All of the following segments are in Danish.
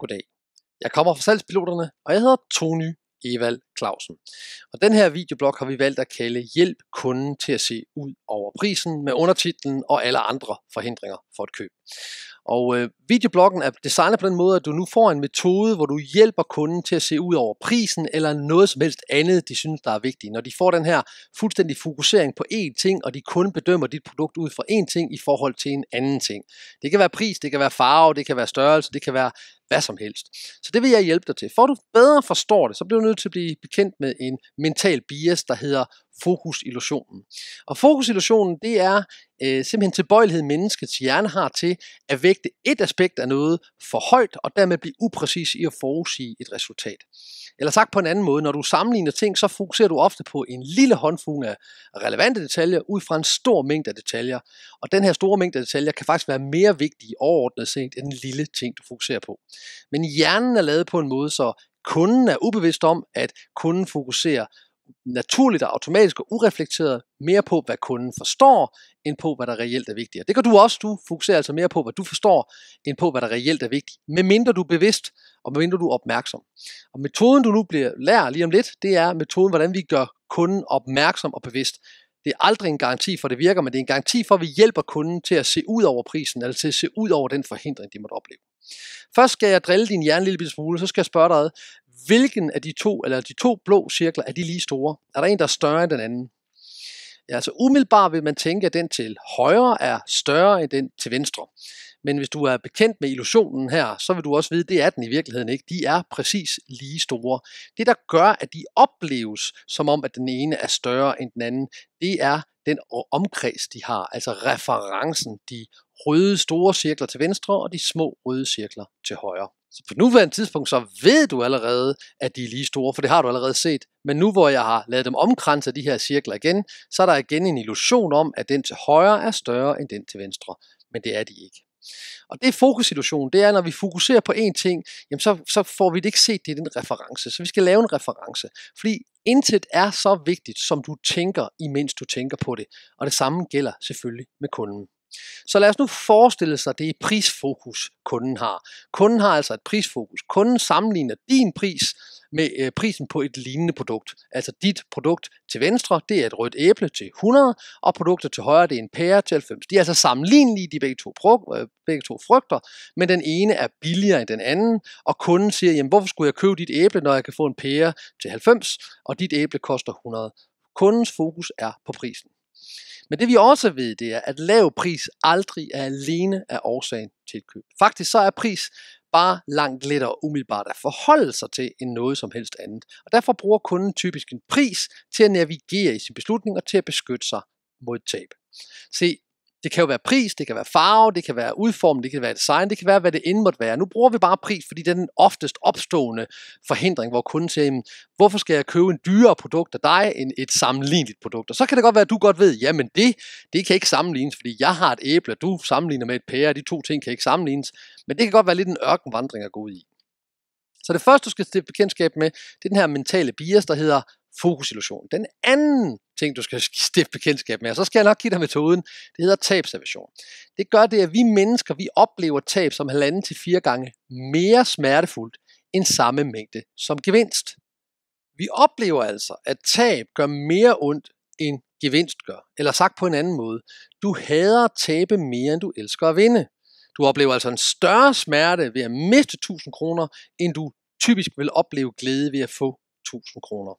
Goddag. Jeg kommer fra Salgspiloterne, og jeg hedder Tony Evald Clausen. Og den her videoblog har vi valgt at kalde Hjælp kunden til at se ud over prisen med undertitlen og alle andre forhindringer for et køb. Og øh, videobloggen er designet på den måde, at du nu får en metode, hvor du hjælper kunden til at se ud over prisen eller noget som helst andet, de synes, der er vigtigt. Når de får den her fuldstændig fokusering på én ting, og de kun bedømmer dit produkt ud fra én ting i forhold til en anden ting. Det kan være pris, det kan være farve, det kan være størrelse, det kan være hvad som helst. Så det vil jeg hjælpe dig til. For at du bedre forstår det, så bliver du nødt til at blive bekendt med en mental bias, der hedder fokusillusionen. Og fokusillusionen, det er øh, simpelthen tilbøjelighed, menneskets hjerne har til at vægte et aspekt af noget for højt, og dermed blive upræcis i at forudsige et resultat. Eller sagt på en anden måde, når du sammenligner ting, så fokuserer du ofte på en lille håndfuld af relevante detaljer ud fra en stor mængde af detaljer. Og den her store mængde af detaljer kan faktisk være mere vigtige overordnet set end den lille ting, du fokuserer på. Men hjernen er lavet på en måde, så kunden er ubevidst om, at kunden fokuserer naturligt og automatisk og ureflekteret mere på, hvad kunden forstår, end på, hvad der reelt er vigtigt. Og det gør du også. Du fokuserer altså mere på, hvad du forstår, end på, hvad der reelt er vigtigt. Med mindre du er bevidst, og med mindre du er opmærksom. Og metoden, du nu bliver lærer lige om lidt, det er metoden, hvordan vi gør kunden opmærksom og bevidst. Det er aldrig en garanti for, at det virker, men det er en garanti for, at vi hjælper kunden til at se ud over prisen, eller til at se ud over den forhindring, de måtte opleve. Først skal jeg drille din hjerne en lille smule, så skal jeg spørge dig, hvilken af de to, eller de to blå cirkler, er de lige store? Er der en, der er større end den anden? Ja, altså umiddelbart vil man tænke, at den til højre er større end den til venstre. Men hvis du er bekendt med illusionen her, så vil du også vide, at det er den i virkeligheden ikke. De er præcis lige store. Det, der gør, at de opleves som om, at den ene er større end den anden, det er den omkreds, de har, altså referencen, de røde store cirkler til venstre og de små røde cirkler til højre. Så på nuværende tidspunkt, så ved du allerede, at de er lige store, for det har du allerede set. Men nu hvor jeg har lavet dem omkranse de her cirkler igen, så er der igen en illusion om, at den til højre er større end den til venstre. Men det er de ikke. Og det er fokusillusionen, det er, når vi fokuserer på én ting, jamen så, så får vi det ikke set det er den reference. Så vi skal lave en reference. Fordi intet er så vigtigt, som du tænker, imens du tænker på det. Og det samme gælder selvfølgelig med kunden. Så lad os nu forestille sig det er prisfokus, kunden har. Kunden har altså et prisfokus. Kunden sammenligner din pris med øh, prisen på et lignende produkt. Altså dit produkt til venstre, det er et rødt æble til 100, og produktet til højre, det er en pære til 90. De er altså sammenlignelige, de begge to, øh, begge to frugter, men den ene er billigere end den anden, og kunden siger, jamen hvorfor skulle jeg købe dit æble, når jeg kan få en pære til 90, og dit æble koster 100. Kundens fokus er på prisen. Men det vi også ved, det er, at lav pris aldrig er alene af årsagen til et køb. Faktisk så er pris bare langt lettere umiddelbart at forholde sig til end noget som helst andet. Og derfor bruger kunden typisk en pris til at navigere i sin beslutning og til at beskytte sig mod tab. Se, det kan jo være pris, det kan være farve, det kan være udformning, det kan være design, det kan være, hvad det end måtte være. Nu bruger vi bare pris, fordi det er den oftest opstående forhindring, hvor kunden siger, hvorfor skal jeg købe en dyrere produkt af dig end et sammenligneligt produkt? Og så kan det godt være, at du godt ved, jamen det, det kan ikke sammenlignes, fordi jeg har et æble, og du sammenligner med et pære, de to ting kan ikke sammenlignes. Men det kan godt være lidt en ørkenvandring at gå ud i. Så det første, du skal stifte bekendtskab med, det er den her mentale bias, der hedder fokusillusion. Den anden ting, du skal stifte bekendtskab med, og så skal jeg nok give dig metoden, det hedder tabsaversion. Det gør det, at vi mennesker, vi oplever tab som halvanden til fire gange mere smertefuldt, end samme mængde som gevinst. Vi oplever altså, at tab gør mere ondt, end gevinst gør. Eller sagt på en anden måde, du hader at tabe mere, end du elsker at vinde. Du oplever altså en større smerte ved at miste 1000 kroner, end du typisk vil opleve glæde ved at få 1000 kroner.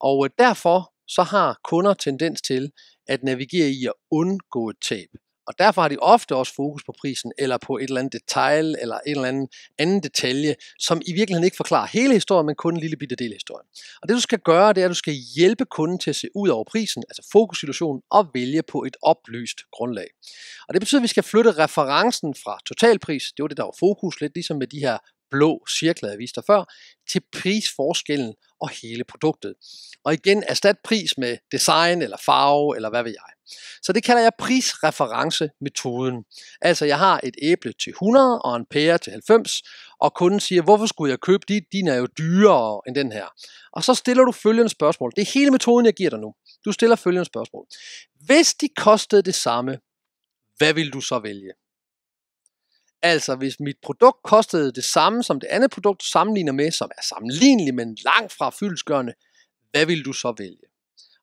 Og øh, derfor så har kunder tendens til at navigere i at undgå et tab. Og derfor har de ofte også fokus på prisen, eller på et eller andet detail, eller en eller anden anden detalje, som i virkeligheden ikke forklarer hele historien, men kun en lille bitte del af historien. Og det du skal gøre, det er, at du skal hjælpe kunden til at se ud over prisen, altså fokussituationen, og vælge på et oplyst grundlag. Og det betyder, at vi skal flytte referencen fra totalpris, det var det, der var fokus lidt, ligesom med de her blå cirkler, jeg viste dig før, til prisforskellen og hele produktet. Og igen, erstat pris med design eller farve eller hvad ved jeg. Så det kalder jeg prisreferencemetoden. Altså jeg har et æble til 100 og en pære til 90, og kunden siger, hvorfor skulle jeg købe de? Din er jo dyrere end den her. Og så stiller du følgende spørgsmål. Det er hele metoden, jeg giver dig nu. Du stiller følgende spørgsmål. Hvis de kostede det samme, hvad vil du så vælge? Altså, hvis mit produkt kostede det samme som det andet produkt, sammenligner med, som er sammenlignelig, men langt fra fyldskørende, hvad vil du så vælge?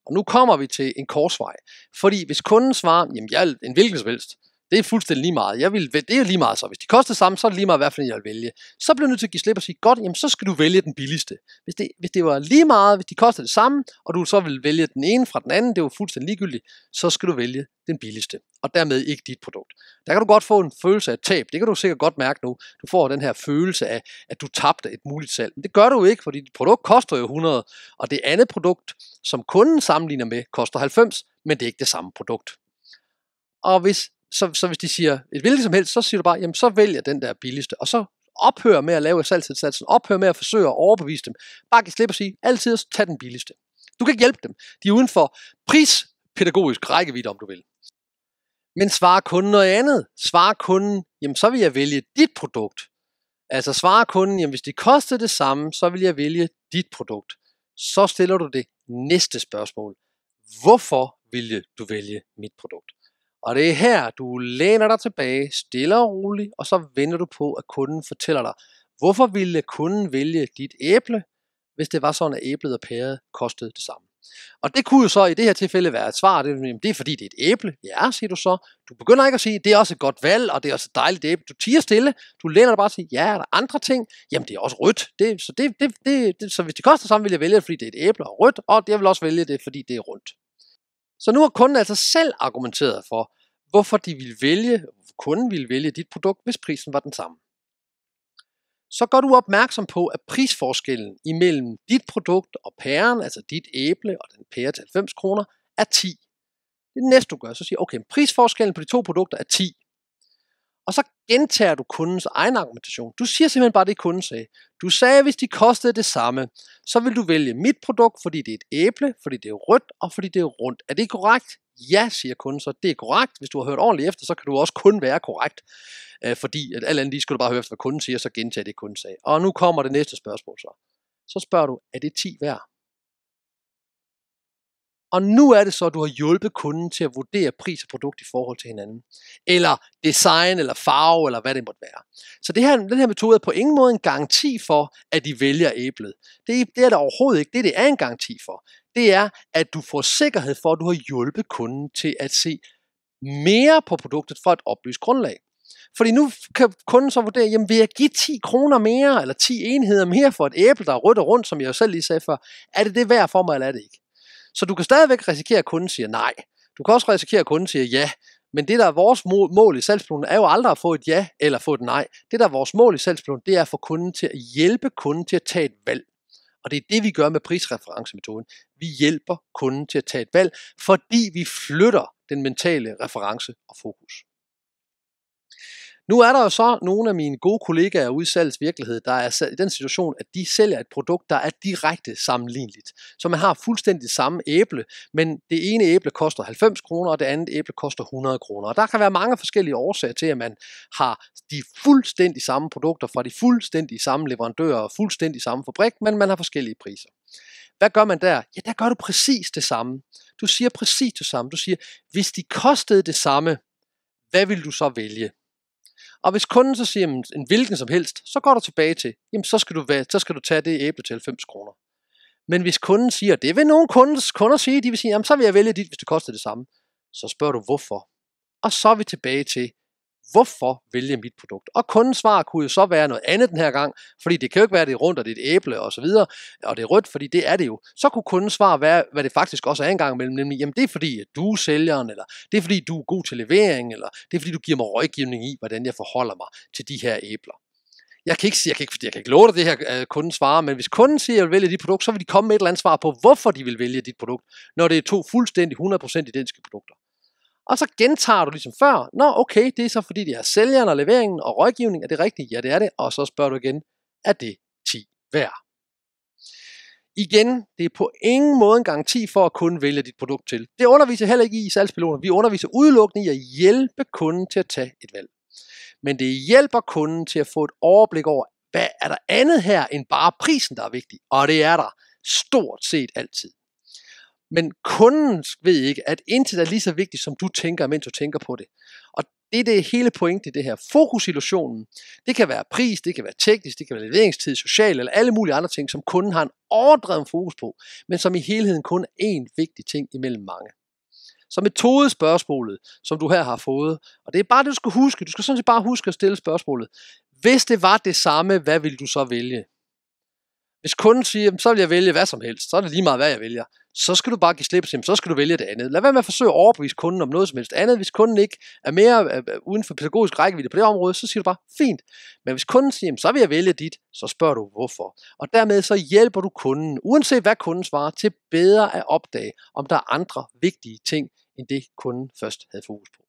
Og nu kommer vi til en korsvej. Fordi hvis kunden svarer, jamen jeg er en hvilken som helst, det er fuldstændig lige meget. Jeg vil, det er lige meget så. Hvis de koster samme, så er det lige meget, hvad for en jeg vil vælge. Så bliver du nødt til at give slip og sige, godt, jamen, så skal du vælge den billigste. Hvis det, hvis det var lige meget, hvis de koster det samme, og du så vil vælge den ene fra den anden, det var fuldstændig ligegyldigt, så skal du vælge den billigste, og dermed ikke dit produkt. Der kan du godt få en følelse af tab, det kan du sikkert godt mærke nu. Du får den her følelse af, at du tabte et muligt salg. Men det gør du ikke, fordi dit produkt koster jo 100, og det andet produkt, som kunden sammenligner med, koster 90, men det er ikke det samme produkt. Og hvis så, så hvis de siger et hvilket som helst, så siger du bare, jamen så vælger den der billigste, og så ophør med at lave salgsindsatsen, ophør med at forsøge at overbevise dem. Bare kan slippe og sige, altid at tage den billigste. Du kan ikke hjælpe dem. De er uden for prispædagogisk rækkevidde, om du vil. Men svarer kunden noget andet. Svarer kunden, jamen så vil jeg vælge dit produkt. Altså svarer kunden, jamen hvis det koster det samme, så vil jeg vælge dit produkt. Så stiller du det næste spørgsmål. Hvorfor vil du vælge mit produkt? Og det er her, du læner dig tilbage, stille og roligt, og så venter du på, at kunden fortæller dig, hvorfor ville kunden vælge dit æble, hvis det var sådan, at æblet og pæret kostede det samme. Og det kunne jo så i det her tilfælde være et svar, det, det er fordi, det er et æble. Ja, siger du så. Du begynder ikke at sige, det er også et godt valg, og det er også et dejligt æble. Du tiger stille, du læner dig bare og siger, ja, er der andre ting? Jamen, det er også rødt. Det, så, det, det, det, det, så hvis det koster sammen, vil jeg vælge det, fordi det er et æble og rødt, og jeg vil også vælge det, fordi det er rundt. Så nu har kunden altså selv argumenteret for, hvorfor de ville vælge, kunden ville vælge dit produkt, hvis prisen var den samme. Så gør du opmærksom på, at prisforskellen imellem dit produkt og pæren, altså dit æble og den pære til 90 kroner, er 10. Det næste du gør, så siger okay, prisforskellen på de to produkter er 10. Og så gentager du kundens egen argumentation. Du siger simpelthen bare det, kunden sagde. Du sagde, at hvis de kostede det samme, så vil du vælge mit produkt, fordi det er et æble, fordi det er rødt og fordi det er rundt. Er det korrekt? Ja, siger kunden så. Det er korrekt. Hvis du har hørt ordentligt efter, så kan du også kun være korrekt. Øh, fordi at alt andet lige skulle du bare høre efter, hvad kunden siger, så gentager det, kunden sagde. Og nu kommer det næste spørgsmål så. Så spørger du, er det 10 værd? Og nu er det så, at du har hjulpet kunden til at vurdere pris og produkt i forhold til hinanden. Eller design, eller farve, eller hvad det måtte være. Så det her, den her metode er på ingen måde en garanti for, at de vælger æblet. Det, det er der overhovedet ikke. Det, det er en garanti for, det er, at du får sikkerhed for, at du har hjulpet kunden til at se mere på produktet for et oplyst grundlag. Fordi nu kan kunden så vurdere, jamen vil jeg give 10 kroner mere, eller 10 enheder mere for et æble, der er rødt og rundt, som jeg jo selv lige sagde før, er det det værd for mig, eller er det ikke? Så du kan stadigvæk risikere, at kunden siger nej. Du kan også risikere, at kunden siger ja. Men det, der er vores mål i salgsplanen, er jo aldrig at få et ja eller få et nej. Det, der er vores mål i salgsplanen, det er at få kunden til at hjælpe kunden til at tage et valg. Og det er det, vi gør med prisreferencemetoden. Vi hjælper kunden til at tage et valg, fordi vi flytter den mentale reference og fokus. Nu er der jo så nogle af mine gode kollegaer ude i salgets virkelighed, der er i den situation, at de sælger et produkt, der er direkte sammenligneligt. Så man har fuldstændig samme æble, men det ene æble koster 90 kroner, og det andet æble koster 100 kroner. Og der kan være mange forskellige årsager til, at man har de fuldstændig samme produkter fra de fuldstændig samme leverandører og fuldstændig samme fabrik, men man har forskellige priser. Hvad gør man der? Ja, der gør du præcis det samme. Du siger præcis det samme. Du siger, hvis de kostede det samme, hvad vil du så vælge? Og hvis kunden så siger, jamen, en hvilken som helst, så går du tilbage til, jamen så skal du, så skal du tage det æble til 90 kroner. Men hvis kunden siger, det vil nogle kunder, kunder sige, de vil sige, jamen så vil jeg vælge dit, hvis det koster det samme. Så spørger du, hvorfor? Og så er vi tilbage til, hvorfor vælge mit produkt? Og kundens svar kunne jo så være noget andet den her gang, fordi det kan jo ikke være, at det er rundt, og det er et æble og så videre, og det er rødt, fordi det er det jo. Så kunne kundens svar være, hvad det faktisk også er en gang imellem, nemlig, jamen det er fordi, at du er sælgeren, eller det er fordi, du er god til levering, eller det er fordi, du giver mig rådgivning i, hvordan jeg forholder mig til de her æbler jeg kan ikke sige, jeg kan ikke, jeg kan ikke love dig det her øh, kunden svarer, men hvis kunden siger, at jeg vil vælge dit produkt, så vil de komme med et eller andet svar på, hvorfor de vil vælge dit produkt, når det er to fuldstændig 100% identiske produkter. Og så gentager du ligesom før, nå okay, det er så fordi det er sælgeren og leveringen og rådgivning, er det rigtigt? Ja, det er det. Og så spørger du igen, er det 10 værd? Igen, det er på ingen måde en garanti for at kunden vælger dit produkt til. Det underviser heller ikke i salgspiloterne. Vi underviser udelukkende i at hjælpe kunden til at tage et valg. Men det hjælper kunden til at få et overblik over, hvad er der andet her end bare prisen, der er vigtig? Og det er der stort set altid. Men kunden ved ikke, at intet er lige så vigtigt, som du tænker, mens du tænker på det. Og det er det hele pointen i det her. Fokusillusionen, det kan være pris, det kan være teknisk, det kan være leveringstid, social eller alle mulige andre ting, som kunden har en overdreven fokus på, men som i helheden kun er én vigtig ting imellem mange. Så metodespørgsmålet, som du her har fået, og det er bare det, du skal huske. Du skal sådan set bare huske at stille spørgsmålet. Hvis det var det samme, hvad ville du så vælge? Hvis kunden siger, så vil jeg vælge hvad som helst, så er det lige meget, hvad jeg vælger så skal du bare give slip til dem, så skal du vælge det andet. Lad være med at forsøge at overbevise kunden om noget som helst andet. Hvis kunden ikke er mere øh, øh, uden for pædagogisk rækkevidde på det område, så siger du bare, fint. Men hvis kunden siger, så vil jeg vælge dit, så spørger du hvorfor. Og dermed så hjælper du kunden, uanset hvad kunden svarer, til bedre at opdage, om der er andre vigtige ting, end det kunden først havde fokus på.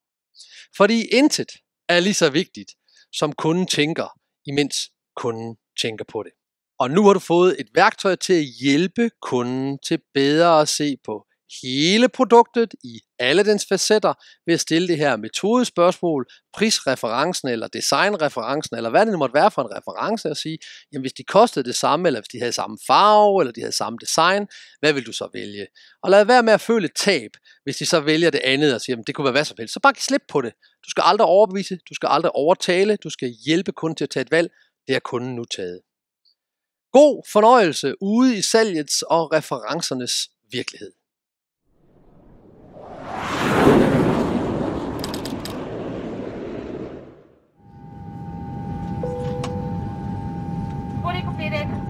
Fordi intet er lige så vigtigt, som kunden tænker, imens kunden tænker på det. Og nu har du fået et værktøj til at hjælpe kunden til bedre at se på hele produktet i alle dens facetter ved at stille det her metodespørgsmål, prisreferencen eller designreferencen, eller hvad det nu måtte være for en reference at sige, jamen hvis de kostede det samme, eller hvis de havde samme farve, eller de havde samme design, hvad vil du så vælge? Og lad være med at føle et tab, hvis de så vælger det andet og siger, jamen det kunne være hvad som helst, så bare slip på det. Du skal aldrig overbevise, du skal aldrig overtale, du skal hjælpe kunden til at tage et valg, det har kunden nu taget. God fornøjelse ude i salgets og referencernes virkelighed. Hvor er det,